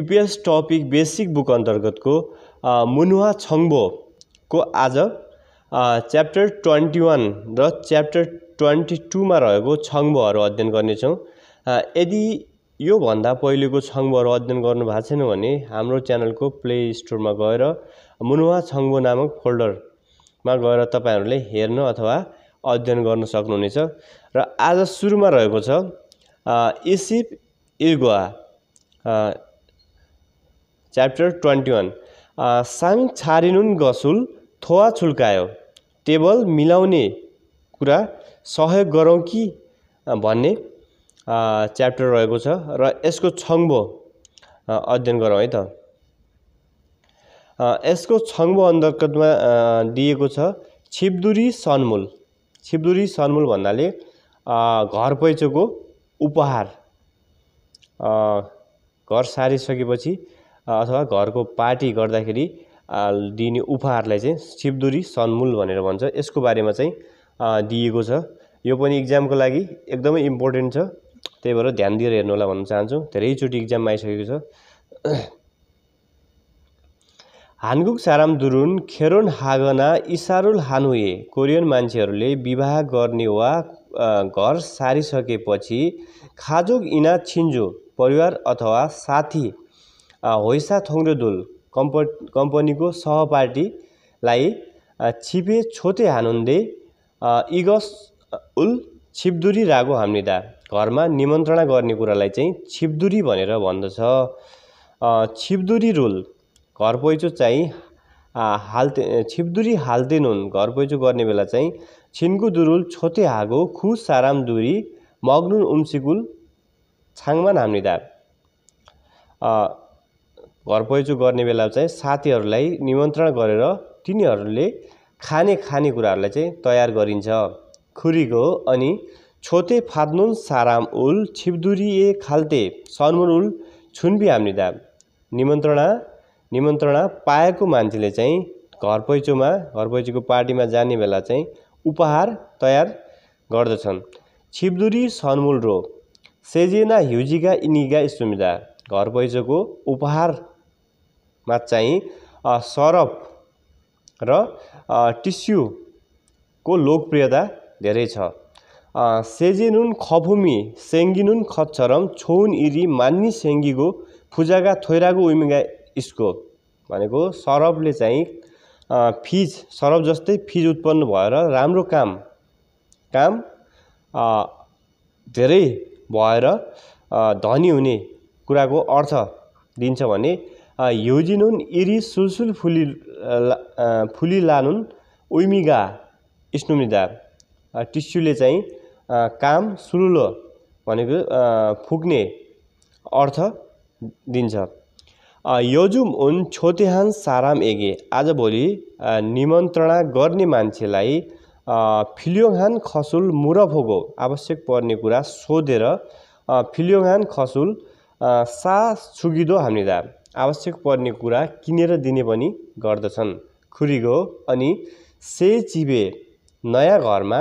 EPS topic basic book अन्तर्गतको मुनुहा छङ्बोको आज च्याप्टर ट्वेन्टी वान र च्याप्टर ट्वेन्टी टूमा रहेको छङ्बोहरू अध्ययन गर्नेछौँ यदि योभन्दा पहिलेको छङ्बोहरू अध्ययन गर्नु भएको छैन भने हाम्रो च्यानलको प्ले स्टोरमा गएर मुनुवा छङ्बो नामक फोल्डरमा गएर तपाईँहरूले हेर्न अथवा अध्ययन गर्न सक्नुहुनेछ र आज सुरुमा रहेको छ इसिप इगुवा च्याप्टर ट्वेन्टी वान साङ छारिनुन गसुल थोवा छुल्कायो टेबल मिलाउने कुरा सहयोग गरौँ कि भन्ने च्याप्टर रहेको छ र यसको छङ्बो अध्ययन गरौँ है त यसको छङ्बो अन्तर्गतमा दिएको छ छिपदुरी सन्मूल छिपदुरी सन्मूल भन्नाले घर पैचोको उपहार घर सारिसकेपछि अथवा घरको पार्टी गर्दाखेरि दिने उपहारलाई चाहिँ सिपदुरी सन्मुल भनेर भन्छ यसको बारेमा चाहिँ दिएको छ यो पनि इक्जामको लागि एकदमै इम्पोर्टेन्ट छ त्यही भएर ध्यान दिएर हेर्नु होला भन्न चाहन्छु धेरैचोटि इक्जाम आइसकेको छ हानगुक साराम दुरुन खेरोन हागना इसारुल हानुए कोरियन मान्छेहरूले विवाह गर्ने वा घर सारिसकेपछि खाजुक इना छिन्जो परिवार अथवा साथी होइसा थोङ्ग्रोडुल कम्प कम्पनीको सहपाठीलाई छिपे छोते हानुन्दे इगस उल छिपदुरी रागो हामीदा घरमा निमन्त्रणा गर्ने कुरालाई चाहिँ छिपदुरी भनेर भन्दछ छिपदुरी रुल घर पैँचो चाहिँ हाल्ते छिप्दुरी हुन् घर पैँचो गर्ने बेला चाहिँ छिन्कु दुरुल छोते हागो खु साराम दुरी मग्नुन उम्सिकुल छाङमान हाम्निदा घर पहिचो गर्ने बेला चाहिँ साथीहरूलाई निमन्त्रण गरेर तिनीहरूले खाने खानेकुराहरूलाई चाहिँ तयार गरिन्छ खुरीको अनि छोते फाद्नुन साराम उल छिपदुरी ए खाल्ते सर्मुन उल छुन्बी हामीदा निमन्त्रणा निमन्त्रणा पाएको मान्छेले चाहिँ घर पहिचोमा घर पहिचोको पार्टीमा जाने बेला चाहिँ उपहार तयार गर्दछन् छिपदुरी सनमुल रो सेजेना हिउजिगा इनिगा सुमिदा घर पहिचोको उपहार मा चाहिँ सरफ र टिस्युको लोकप्रियता धेरै छ सेजिनुन खफुमी सेङ्गिनुन खच्छरम छोउन इरी मान्नी सेङ्गीको फुजागा थोइराको उमिगा इसको भनेको सरपले चाहिँ फिज सरप जस्तै फिज उत्पन्न भएर राम्रो काम काम धेरै भएर धनी हुने कुराको अर्थ दिन्छ भने युजिनोन इरी सुलसुल फुली फुली लानुन उइमिगा स्नुमिदा टिस्युले चाहिँ काम सुरुलो भनेको फुक्ने अर्थ दिन्छ योजुम उन छोतेहान साराम एगे आजभोलि निमन्त्रणा गर्ने मान्छेलाई फिलियोङहान खसुल मुरफोगो आवश्यक पर्ने कुरा सोधेर फिल्योहान खसुल सा सुगिदो हामीदा आवश्यक पर्ने कुरा किनेर दिने पनि गर्दछन् खुरिगो अनि से चिबे नयाँ घरमा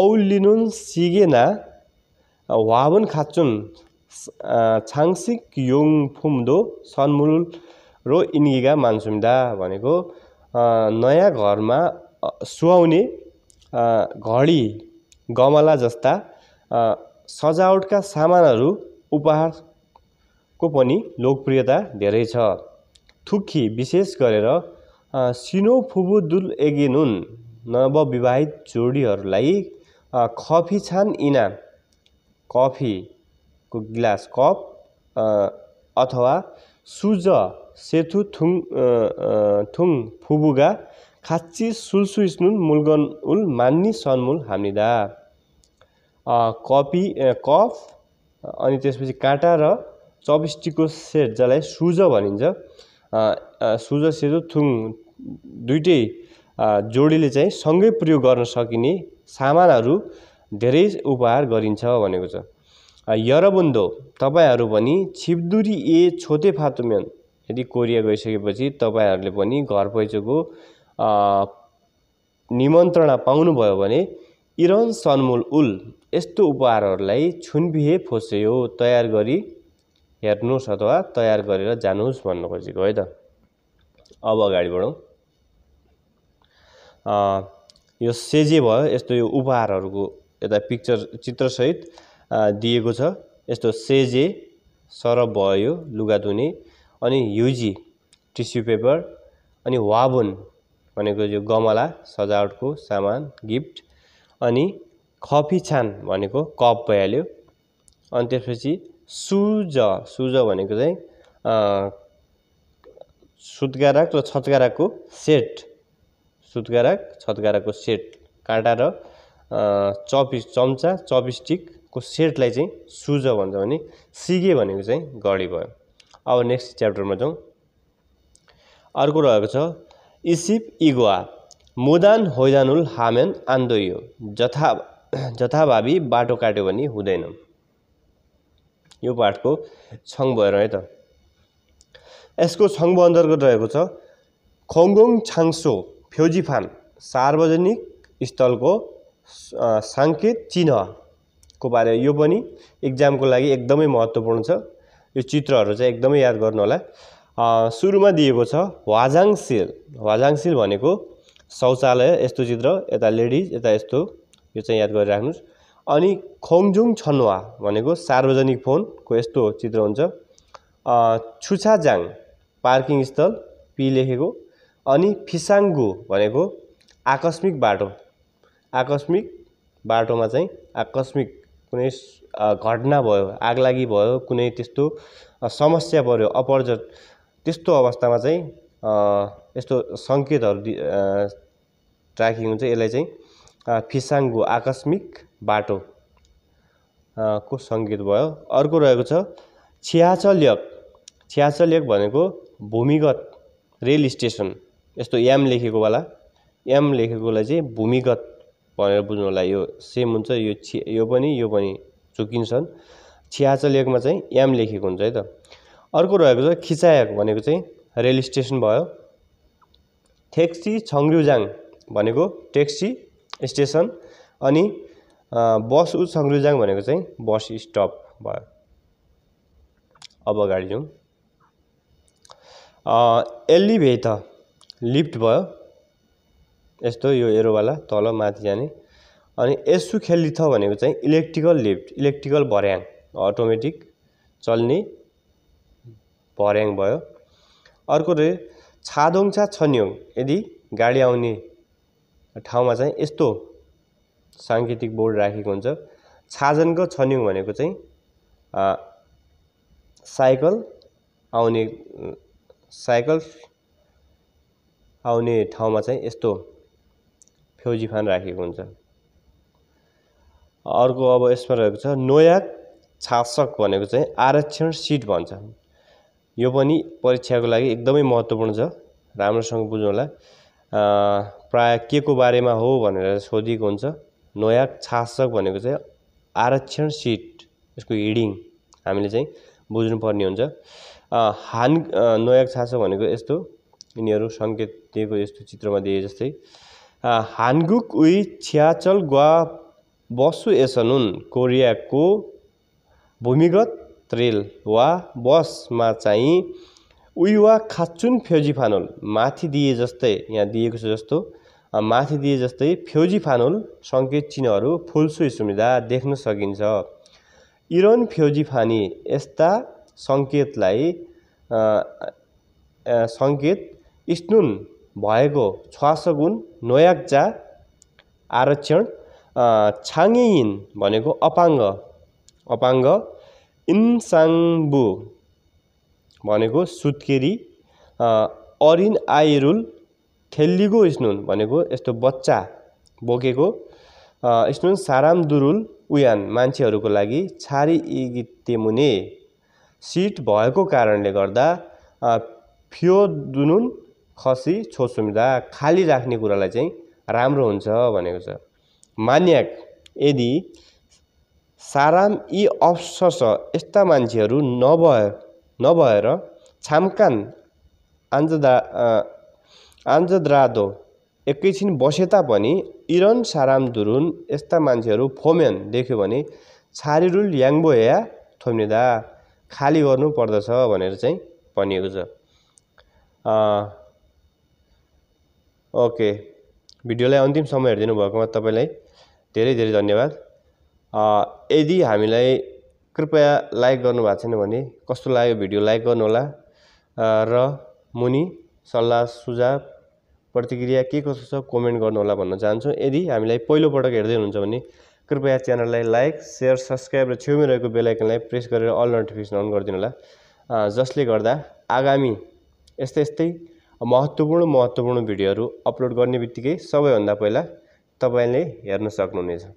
औलिनुन सिगेना वाबन खाचुन छाङसिक योङ फुम्दो सन्मुल रो इन्गिगा मान्सुम्दा भनेको नयाँ घरमा सुहाउने घडी गमला जस्ता सजावटका सामानहरू उपहार को पनि लोकप्रियता धेरै छ थुक्खी विशेष गरेर सिनोफुबुदुल एगेनुन नवविवाहित जोडीहरूलाई कफी छान इना कफीको गिलास कप अथवा सुज सेथु थुङ थुङ फुबुगा खाची सुलसुस्नुन मुलगन उल मान्नी सन्मुल हामीदा कपी कफ अनि त्यसपछि काँटा र चपस्टिकको सेट जसलाई सुज भनिन्छ सुज सेतो थुङ दुइटै जोडीले चाहिँ सँगै प्रयोग गर्न सकिने सामानहरू धेरै उपहार गरिन्छ भनेको छ यरबुन्दो तपाईँहरू पनि छिपदुरी ए छोते फातुम्यान यदि कोरिया गइसकेपछि तपाईँहरूले पनि घर पहिचोको निमन्त्रणा पाउनुभयो भने इरन सनमुल उल यस्तो उपहारहरूलाई छुनबिहे फोसेयो तयार गरी हेर्नुहोस् अथवा तयार गरेर जानुहोस् भन्नु खोजेको है त अब अगाडि बढौँ यो सेजे भयो यस्तो यो उपहारहरूको यता पिक्चर चित्रसहित दिएको छ यस्तो सेजे सरप भयो लुगा धुने अनि युजी टिस्यु पेपर अनि वाबुन भनेको यो गमला सजावटको सामान गिफ्ट अनि खफी छान भनेको कप भइहाल्यो अनि त्यसपछि सुज सुज भनेको चाहिँ सुत्गाराक र छतगाराको सेट सुत्गाराक छतगाराको सेट काँटा र चपिस चम्चा चपिस्टिकको सेटलाई चाहिँ सुज भन्छ भने सिगे भनेको चाहिँ गढी भयो अब नेक्स्ट च्याप्टरमा जाउँ अर्को रहेको छ इसिप इगोआ मुदान होइदानुल हामेन आन्दोयो जथा जथाभावी बाटो काट्यो भने हुँदैन यो पाठको छङ भएर है त यसको छङ अन्तर्गत रहेको छ खोङ्गोङ छाङसो फ्योजिफान सार्वजनिक स्थलको साङ्केत चिह्नको बारे यो पनि इक्जामको लागि एकदमै महत्त्वपूर्ण छ यो चित्रहरू चाहिँ एकदमै याद गर्नु होला सुरुमा दिएको छ वाजाङसिल वाजाङसिल भनेको शौचालय यस्तो चित्र यता लेडिज यता यस्तो यो चाहिँ याद गरिराख्नुहोस् अनि खोङजुङ छनुवा भनेको सार्वजनिक फोनको यस्तो चित्र हुन्छ छुछाजाङ पार्किङ स्थल पी लेखेको अनि फिसाङ्गु भनेको आकस्मिक बाटो आकस्मिक बाटोमा चाहिँ आकस्मिक कुनै घटना भयो आगलागी भयो कुनै त्यस्तो समस्या पऱ्यो अपर्ज त्यस्तो अवस्थामा चाहिँ यस्तो सङ्केतहरू ट्र्याकिङ हुन्छ यसलाई चाहिँ फिसाङ्गु आकस्मिक बाटो को सङ्केत भयो अर्को रहेको छ छ्याचल्यक छ्याचल्यक भनेको भूमिगत रेल स्टेसन यस्तो एम लेखेकोवाला एम लेखेकोलाई चाहिँ भूमिगत भनेर बुझ्नु होला यो सेम हुन्छ यो छि यो पनि यो पनि चुकिन्छन् छ्याचल्यकमा चाहिँ एम लेखेको हुन्छ है त अर्को रहेको छ खिचायक भनेको चाहिँ रेल स्टेसन भयो ठेक्सी छङ्ग्रुजाङ भनेको ट्याक्सी स्टेसन अनि बस उ सङ्ग्रुजाङ भनेको चाहिँ बस स्टप भयो अब अगाडि जाउँ एलिभेट लिफ्ट भयो यस्तो यो एरोवाला तल माथि जाने अनि यसु खेलिथ भनेको चाहिँ इलेक्ट्रिकल लिफ्ट इलेक्ट्रिकल भर्याङ अटोमेटिक चल्ने भर्याङ भयो अर्को छादोङ छादोङछा छन्योङ यदि गाडी आउने ठाउँमा चाहिँ यस्तो साङ्केतिक बोर्ड राखेको हुन्छ छाजनको छन्यु भनेको चाहिँ साइकल आउने साइकल आउने ठाउँमा चाहिँ यस्तो फ्यौजीफान राखेको हुन्छ अर्को अब यसमा रहेको छ नोयाक छासक भनेको चाहिँ आरक्षण सिट भन्छ यो पनि परीक्षाको लागि एकदमै महत्त्वपूर्ण छ राम्रोसँग बुझ्नु होला प्राय के को बारेमा हो भनेर सोधिएको हुन्छ नयाँ छासक भनेको चाहिँ आरक्षण सिट यसको हिडिङ हामीले चाहिँ बुझ्नुपर्ने हुन्छ हान नयाँ शासक भनेको यस्तो यिनीहरू सङ्केत दिएको यस्तो चित्रमा दिए जस्तै हानगुक उइ छ्याचल ग्वा बसु एसनुन कोरियाको भूमिगत रेल वा बसमा चाहिँ वा खाचुन फानोल माथि दिए जस्तै यहाँ दिएको छ जस्तो माथि दिए जस्तै फानोल सङ्केत चिह्नहरू फुलसुई सुमिदा देख्न सकिन्छ इरोन फानी यस्ता सङ्केतलाई सङ्केत स्नुन भएको छुवासगुन नोयाक्जा आरक्षण छाङ्गिन भनेको अपाङ्ग अपाङ्ग इन्साङ्बु भनेको सुत्केरी अरिन आइरुल खेल्लिगो स्नुन भनेको यस्तो बच्चा बोकेको स्नुन साराम दुरुल उयान मान्छेहरूको लागि छारी इगितेमुने सिट भएको कारणले गर्दा फियो दुनुन खसी छोसुम्दा खाली राख्ने कुरालाई चाहिँ राम्रो हुन्छ भनेको छ मान्याक यदि साराम यी अवसर्स यस्ता मान्छेहरू नभए नभएर छामकान आन्जदा आन्जद्रादो एकैछिन बसे तापनि इरन साराम दुरुन यस्ता मान्छेहरू फोमेन देख्यो भने छारिरुल या थोम्निदा खाली गर्नु पर्दछ भनेर चाहिँ भनिएको छ ओके भिडियोलाई अन्तिम समय हेरिदिनु भएकोमा तपाईँलाई धेरै धेरै धन्यवाद यदि हामीलाई कृपया लाइक गर्नुभएको छैन भने कस्तो लाग्यो भिडियो लाइक गर्नुहोला र मुनि सल्लाह सुझाव प्रतिक्रिया के कस्तो छ कमेन्ट गर्नुहोला भन्न चाहन्छु यदि हामीलाई पहिलोपटक हेर्दै हुनुहुन्छ भने कृपया च्यानललाई लाइक सेयर सब्सक्राइब र छेउमै रहेको बेलायकनलाई प्रेस गरेर अल नोटिफिकेसन अन गरिदिनु होला जसले गर्दा आगामी यस्तै यस्तै महत्त्वपूर्ण महत्त्वपूर्ण भिडियोहरू अपलोड गर्ने बित्तिकै सबैभन्दा पहिला तपाईँले हेर्न सक्नुहुनेछ